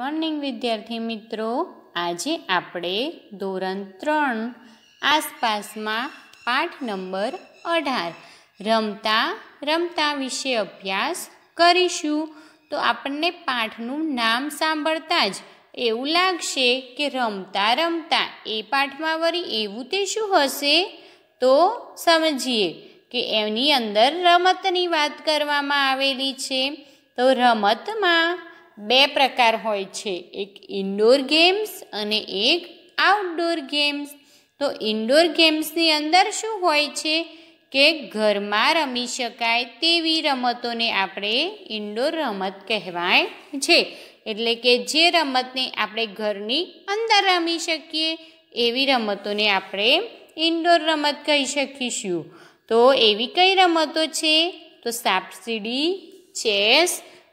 morning વિદ્યાર્થી મિત્રો આજે આપણે ધોરણ ત્રણ આસપાસમાં પાઠ નંબર અઢાર રમતા રમતા વિશે અભ્યાસ કરીશું તો આપણને પાઠનું નામ સાંભળતા જ એવું લાગશે કે રમતા રમતા એ પાઠમાં વળી એવું તે શું હશે તો સમજીએ કે એની અંદર રમતની વાત કરવામાં આવેલી છે તો રમતમાં બે પ્રકાર હોય છે એક ઇન્ડોર ગેમ્સ અને એક આઉટડોર ગેમ્સ તો ઇન્ડોર ગેમ્સની અંદર શું હોય છે કે ઘરમાં રમી શકાય તેવી રમતોને આપણે ઇન્ડોર રમત કહેવાય છે એટલે કે જે રમતને આપણે ઘરની અંદર રમી શકીએ એવી રમતોને આપણે ઇન્ડોર રમત કહી શકીશું તો એવી કઈ રમતો છે તો સાપસીડી ચેસ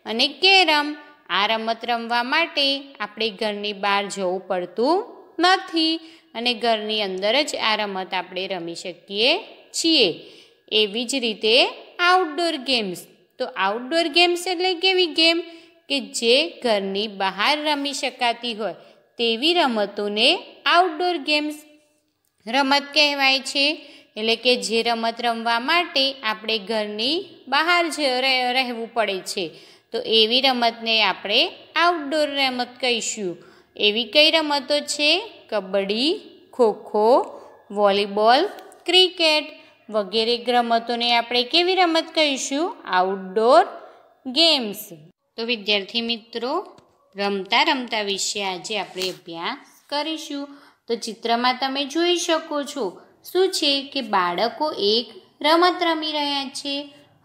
અને કેરમ આ રમત રમવા માટે આપણે ઘરની બહાર જવું પડતું નથી અને ઘરની અંદર જ આ રમત આપણે રમી શકીએ છીએ એવી જ રીતે આઉટડોર ગેમ્સ તો આઉટડોર ગેમ્સ એટલે કેવી ગેમ કે જે ઘરની બહાર રમી શકાતી હોય તેવી રમતોને આઉટડોર ગેમ્સ રમત કહેવાય છે એટલે કે જે રમત રમવા માટે આપણે ઘરની બહાર જ રહેવું પડે છે તો એવી રમતને આપણે આઉટડોર રમત કહીશું એવી કઈ રમતો છે કબડ્ડી ખોખો વોલીબોલ ક્રિકેટ વગેરે રમતોને આપણે કેવી રમત કહીશું આઉટડોર ગેમ્સ તો વિદ્યાર્થી મિત્રો રમતા રમતા વિશે આજે આપણે અભ્યાસ કરીશું તો ચિત્રમાં તમે જોઈ શકો છો શું છે કે બાળકો એક રમત રમી રહ્યા છે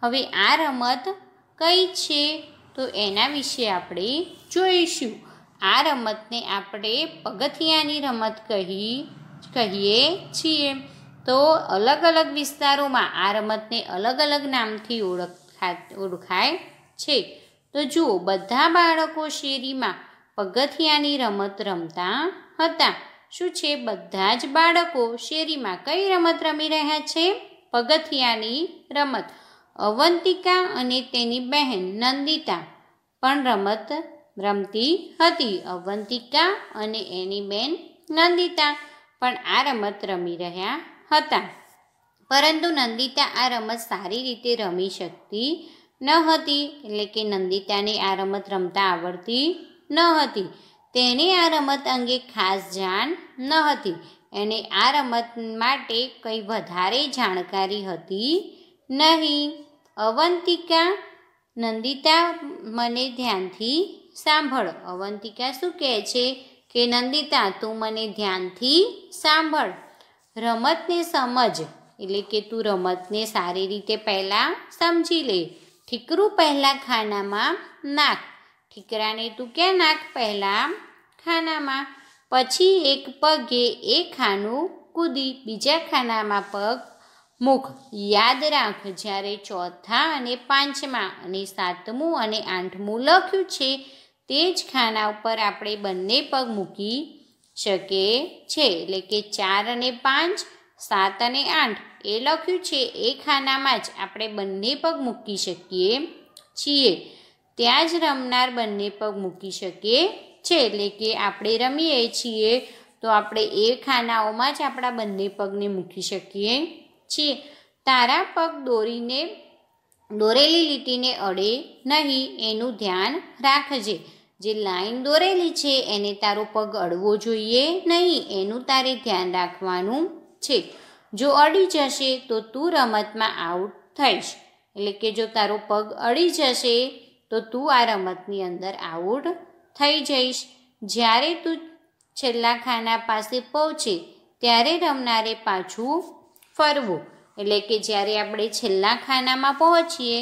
હવે આ રમત કઈ છે તો એના વિશે આપણે જોઈશું આ રમતને આપણે પગથિયાની રમત કહી કહીએ છીએ તો અલગ અલગ વિસ્તારોમાં આ રમતને અલગ અલગ નામથી ઓળખા ઓળખાય છે તો જુઓ બધા બાળકો શેરીમાં પગથિયાની રમત રમતા હતા શું છે બધા જ બાળકો શેરીમાં કઈ રમત રમી રહ્યા છે પગથિયાની રમત અવંતિકા અને તેની બહેન નંદિતા પણ રમત રમતી હતી અવંતિકા અને એની બેન નંદિતા પણ આ રમત રમી રહ્યા હતા પરંતુ નંદિતા આ રમત સારી રીતે રમી શકતી ન હતી એટલે કે નંદિતાને આ રમત રમતા આવડતી ન હતી તેને આ રમત અંગે ખાસ જાણ ન હતી એને આ રમત માટે કંઈ વધારે જાણકારી હતી નહીં અવંતિકા નંદિતા મને ધ્યાનથી સાંભળ અવંતિકા શું કહે છે કે નંદિતા તું મને ધ્યાનથી સાંભળ રમતને સમજ એટલે કે તું રમતને સારી રીતે પહેલાં સમજી લે ઠીકરું પહેલાં ખાનામાં નાખ ઠીકરાને તું ક્યાં નાખ પહેલાં ખાનામાં પછી એક પગે એ ખાનું કૂદી બીજા ખાનામાં પગ મુખ યાદ રાખ જ્યારે ચોથા અને પાંચમા અને સાતમું અને આઠમું લખ્યું છે તે જ ખાના ઉપર આપણે બંને પગ મૂકી શકે છે એટલે કે ચાર અને પાંચ સાત અને આઠ એ લખ્યું છે એ ખાનામાં જ આપણે બંને પગ મૂકી શકીએ છીએ ત્યાં જ રમનાર બંને પગ મૂકી શકીએ છે એટલે કે આપણે રમીએ છીએ તો આપણે એ ખાનાઓમાં જ આપણા બંને પગને મૂકી શકીએ છે તારા પગ દોરીને દોરેલી લીટીને અડે નહીં એનું ધ્યાન રાખજે જે લાઈન દોરેલી છે એને તારો પગ અડવો જોઈએ નહીં એનું તારે ધ્યાન રાખવાનું છે જો અડી જશે તો તું રમતમાં આઉટ થઈશ એટલે કે જો તારો પગ અડી જશે તો તું આ રમતની અંદર આઉટ થઈ જઈશ જ્યારે તું છેલ્લા ખાના પાસે પહોંચે ત્યારે રમનારે પાછું ફરવું એટલે કે જ્યારે આપણે છેલ્લા ખાનામાં પહોંચીએ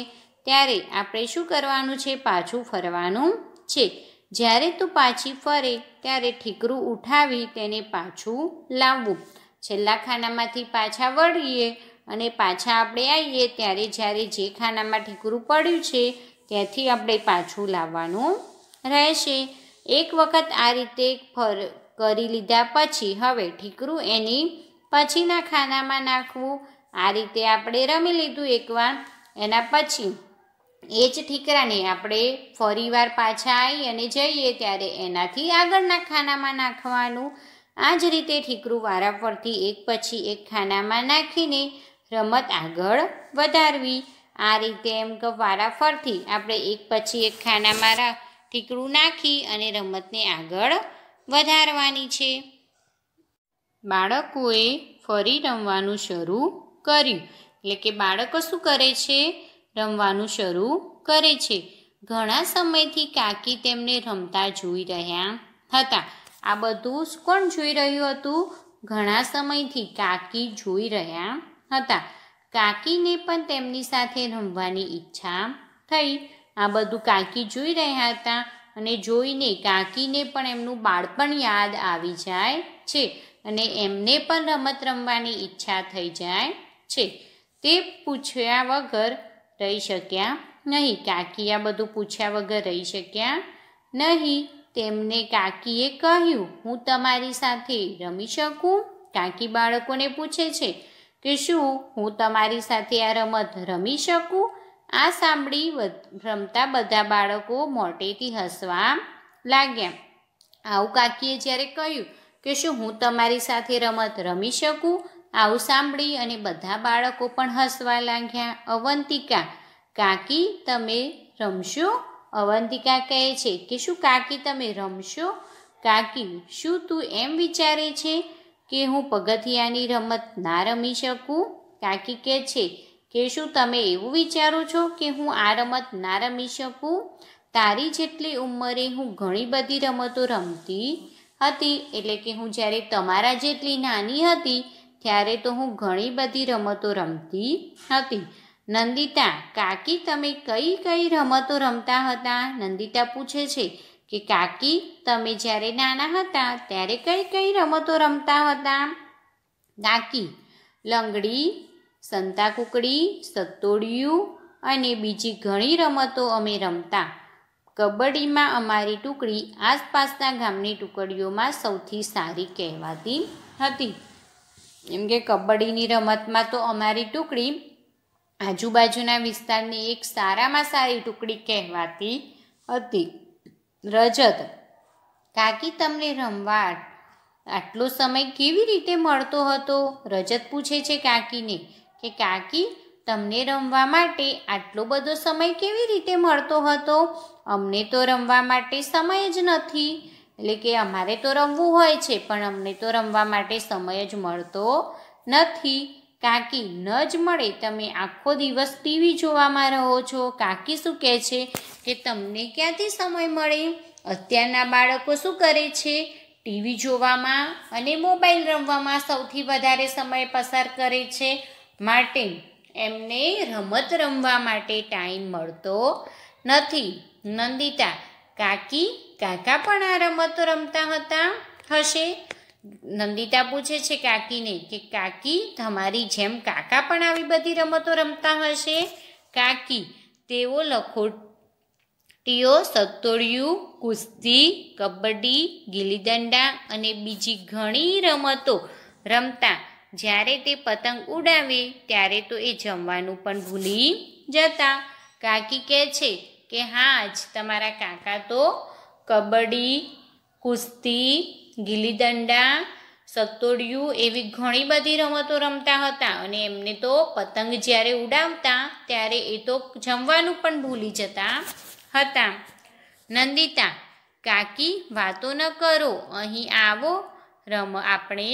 ત્યારે આપણે શું કરવાનું છે પાછું ફરવાનું છે જ્યારે તું પાછી ફરે ત્યારે ઠીકરું ઉઠાવી તેને પાછું લાવવું છેલ્લા ખાનામાંથી પાછા વળીએ અને પાછા આપણે આવીએ ત્યારે જ્યારે જે ખાનામાં ઠીકરું પડ્યું છે ત્યાંથી આપણે પાછું લાવવાનું રહેશે એક વખત આ રીતે ફર કરી લીધા પછી હવે ઠીકરું એની પછીના ખાનામાં નાખવું આ રીતે આપણે રમી લીધું એકવાર એના પછી એ જ ઠીકરાને આપણે ફરીવાર પાછા આવી અને જઈએ ત્યારે એનાથી આગળના ખાનામાં નાખવાનું આ જ રીતે ઠીકરું વારાફરથી એક પછી એક ખાનામાં નાખીને રમત આગળ વધારવી આ રીતે એમ કે વારાફરથી આપણે એક પછી એક ખાનામાં ઠીકરું નાખી અને રમતને આગળ વધારવાની છે બાળકોએ ફરી રમવાનું શરૂ કર્યું એટલે કે બાળકો શું કરે છે રમવાનું શરૂ કરે છે ઘણા સમયથી કાકી તેમને રમતા જોઈ રહ્યા હતા આ બધું કોણ જોઈ રહ્યું હતું ઘણા સમયથી કાકી જોઈ રહ્યા હતા કાકીને પણ તેમની સાથે રમવાની ઈચ્છા થઈ આ બધું કાકી જોઈ રહ્યા હતા અને જોઈને કાકીને પણ એમનું બાળપણ યાદ આવી જાય છે અને એમને પણ રમત રમવાની ઈચ્છા થઈ જાય છે તે પૂછ્યા વગર રહી શક્યા નહીં કાકી આ બધું પૂછ્યા વગર રહી શક્યા નહીં તેમને કાકીએ કહ્યું હું તમારી સાથે રમી શકું કાકી બાળકોને પૂછે છે કે શું હું તમારી સાથે આ રમત રમી શકું આ સાંભળી રમતા બધા બાળકો મોટેથી હસવા લાગ્યા આવું કાકીએ જ્યારે કહ્યું કે શું હું તમારી સાથે રમત રમી શકું આવું સાંભળી અને બધા બાળકો પણ હસવા લાગ્યા અવંતિકા કાકી તમે રમશો અવંતિકા કહે છે કે શું કાકી તમે રમશો કાકી શું તું એમ વિચારે છે કે હું પગથિયાની રમત ના રમી શકું કાકી કહે છે કે શું તમે એવું વિચારો છો કે હું આ રમત ના રમી શકું તારી જેટલી ઉંમરે હું ઘણી બધી રમતો રમતી હતી એટલે કે હું જ્યારે તમારા જેટલી નાની હતી ત્યારે તો હું ઘણી બધી રમતો રમતી હતી નંદિતા કાકી તમે કઈ કઈ રમતો રમતા હતા નંદિતા પૂછે છે કે કાકી તમે જ્યારે નાના હતા ત્યારે કઈ કઈ રમતો રમતા હતા કાકી લંગડી સંતાકુકડી સતોડિયું અને બીજી ઘણી રમતો અમે રમતા કબડ્ડીમાં અમારી ટુકડી આસપાસના ગામની ટુકડીઓમાં સૌથી સારી કહેવાતી હતી એમ કે કબડ્ડીની રમતમાં તો અમારી ટુકડી આજુબાજુના વિસ્તારની એક સારામાં સારી ટુકડી કહેવાતી હતી રજત કાકી તમને રમવા આટલો સમય કેવી રીતે મળતો હતો રજત પૂછે છે કાકીને કે કાકી તમને રમવા માટે આટલો બધો સમય કેવી રીતે મળતો હતો અમને તો રમવા માટે સમય જ નથી એટલે કે અમારે તો રમવું હોય છે પણ અમને તો રમવા માટે સમય જ મળતો નથી કાકી ન જ મળે તમે આખો દિવસ ટીવી જોવામાં રહો છો કાકી શું કહે છે કે તમને ક્યાંથી સમય મળે અત્યારના બાળકો શું કરે છે ટીવી જોવામાં અને મોબાઈલ રમવામાં સૌથી વધારે સમય પસાર કરે છે માટે એમને રમત રમવા માટે ટાઈમ મળતો નથી નંદિતા કાકી કાકા પણ આ રમતો રમતા હતા હશે નંદિતા પૂછે છે કાકીને કે કાકી તમારી જેમ કાકા પણ આવી બધી રમતો રમતા હશે કાકી તેઓ લખોટીઓ સતોડિયું કુસ્તી કબડ્ડી ગીલીદંડા અને બીજી ઘણી રમતો રમતા જ્યારે તે પતંગ ઉડાવે ત્યારે તો એ જમવાનું પણ ભૂલી જતા કાકી કહે છે કે હા આજ તમારા કાકા તો કબડ્ડી કુસ્તી ગીલીદંડા સતોડિયું એવી ઘણી બધી રમતો રમતા હતા અને એમને તો પતંગ જ્યારે ઉડાવતા ત્યારે એ તો જમવાનું પણ ભૂલી જતા હતા નંદિતા કાકી વાતો ન કરો અહીં આવો રમ આપણે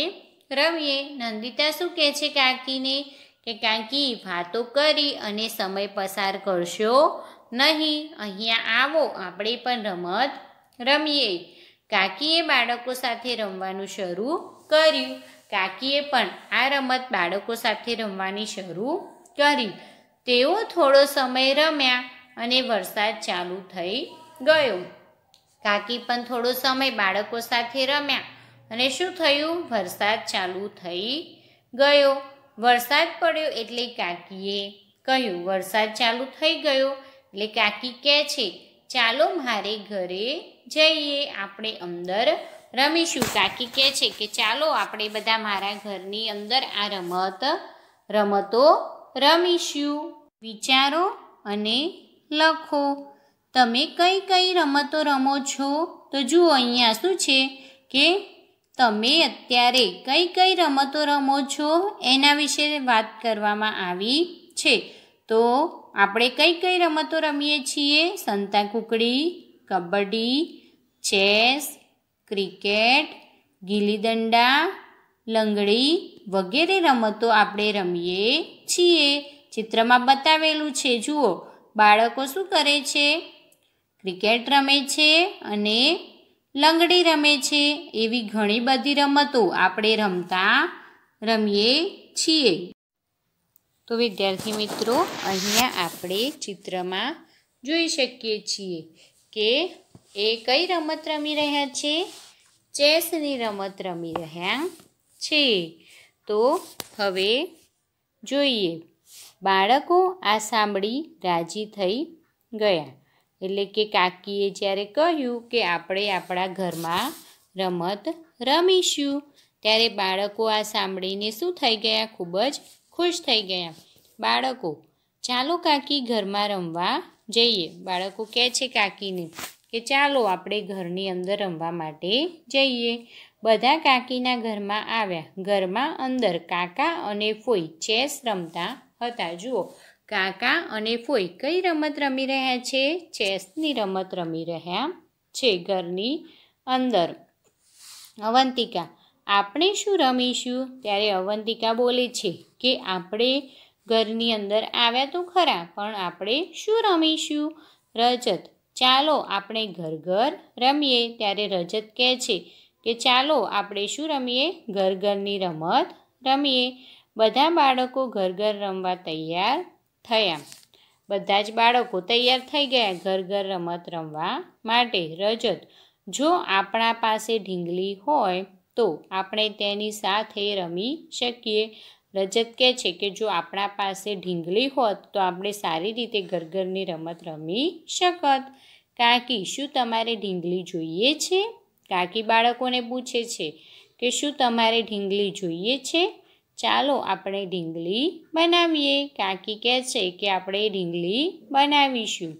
રમીએ નંદિતા શું કહે છે કાકીને કે કાકી વાતો કરી અને સમય પસાર કરશો નહીં અહીંયા આવો આપણે પણ રમત રમીએ કાકીએ બાળકો સાથે રમવાનું શરૂ કર્યું કાકીએ પણ આ રમત બાળકો સાથે રમવાની શરૂ કરી તેઓ થોડો સમય રમ્યા અને વરસાદ ચાલુ થઈ ગયો કાકી પણ થોડો સમય બાળકો સાથે રમ્યા અને શું થયું વરસાદ ચાલુ થઈ ગયો વરસાદ પડ્યો એટલે કાકીએ કહ્યું વરસાદ ચાલુ થઈ ગયો એટલે કાકી કહે છે ચાલો મારે ઘરે જઈએ આપણે અંદર રમીશું કાકી કહે છે કે ચાલો આપણે બધા મારા ઘરની અંદર આ રમત રમતો રમીશું વિચારો અને લખો તમે કઈ કઈ રમતો રમો છો તો જુઓ અહીંયા શું છે કે તમે અત્યારે કઈ કઈ રમતો રમો છો એના વિશે વાત કરવામાં આવી છે તો આપણે કઈ કઈ રમતો રમીએ છીએ સંતા કુકડી કબડ્ડી ચેસ ક્રિકેટ ગીલી દંડા લંગડી વગેરે રમતો આપણે રમીએ છીએ ચિત્રમાં બતાવેલું છે જુઓ બાળકો શું કરે છે ક્રિકેટ રમે છે અને લંગડી રમે છે એવી ઘણી બધી રમતો આપણે રમતા રમીએ છીએ તો વિદ્યાર્થી મિત્રો અહીંયા આપણે ચિત્રમાં જોઈ શકીએ છીએ કે એ કઈ રમત રમી રહ્યા છે ચેસની રમત રમી રહ્યા છે તો હવે જોઈએ બાળકો આ સાંભળી રાજી થઈ ગયા એટલે કે કાકીએ જ્યારે કહ્યું કે આપણે આપણા ઘરમાં રમત રમીશું ત્યારે બાળકો આ સાંભળીને શું થઈ ગયા ખૂબ જ ખુશ થઈ ગયા બાળકો ચાલો કાકી ઘરમાં રમવા જઈએ બાળકો કહે છે કાકીને કે ચાલો આપણે ઘરની અંદર રમવા માટે જઈએ બધા કાકીના ઘરમાં આવ્યા ઘરમાં અંદર કાકા અને ફોઈ ચેસ રમતા હતા જુઓ કાકા અને ફોઈ કઈ રમત રમી રહ્યા છે ચેસની રમત રમી રહ્યા છે ઘરની અંદર અવંતિકા આપણે શું રમીશું ત્યારે અવંતિકા બોલે છે કે આપણે ઘરની અંદર આવ્યા તો ખરા પણ આપણે શું રમીશું રજત ચાલો આપણે ઘર ઘર રમીએ ત્યારે રજત કહે છે કે ચાલો આપણે શું રમીએ ઘર ઘરની રમત રમીએ બધા બાળકો ઘર ઘર રમવા તૈયાર થયા બધા જ બાળકો તૈયાર થઈ ગયા ઘર ઘર રમત રમવા માટે રજત જો આપણા પાસે ઢીંગલી હોય તો આપણે તેની સાથે રમી શકીએ રજત કહે છે કે જો આપણા પાસે ઢીંગલી હોત તો આપણે સારી રીતે ઘર ઘરની રમત રમી શકત કાકી શું તમારે ઢીંગલી જોઈએ છે કાકી બાળકોને પૂછે છે કે શું તમારે ઢીંગલી જોઈએ છે ચાલો આપણે ઢીંગલી બનાવીએ કાકી કહે છે કે આપણે ઢીંગલી બનાવીશું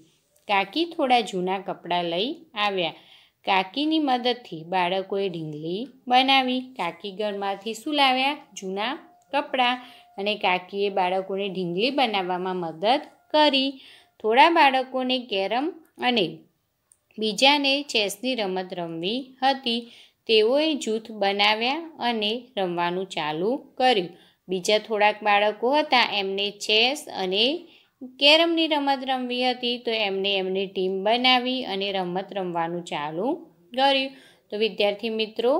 કાકી થોડા જૂના કપડાં લઈ આવ્યા કાકીની મદદથી બાળકોએ ઢીંગલી બનાવી કાકી ઘરમાંથી શું લાવ્યા જૂના કપડાં અને કાકીએ બાળકોને ઢીંગલી બનાવવામાં મદદ કરી થોડા બાળકોને કેરમ અને બીજાને ચેસની રમત રમવી હતી તેઓએ જૂથ બનાવ્યા અને રમવાનું ચાલુ કર્યું બીજા થોડાક બાળકો હતા એમને ચેસ અને કેરમની રમત રમવી હતી તો એમને એમની ટીમ બનાવી અને રમત રમવાનું ચાલુ કર્યું તો વિદ્યાર્થી મિત્રો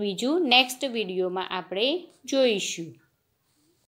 બીજું નેક્સ્ટ વિડીયોમાં આપણે જોઈશું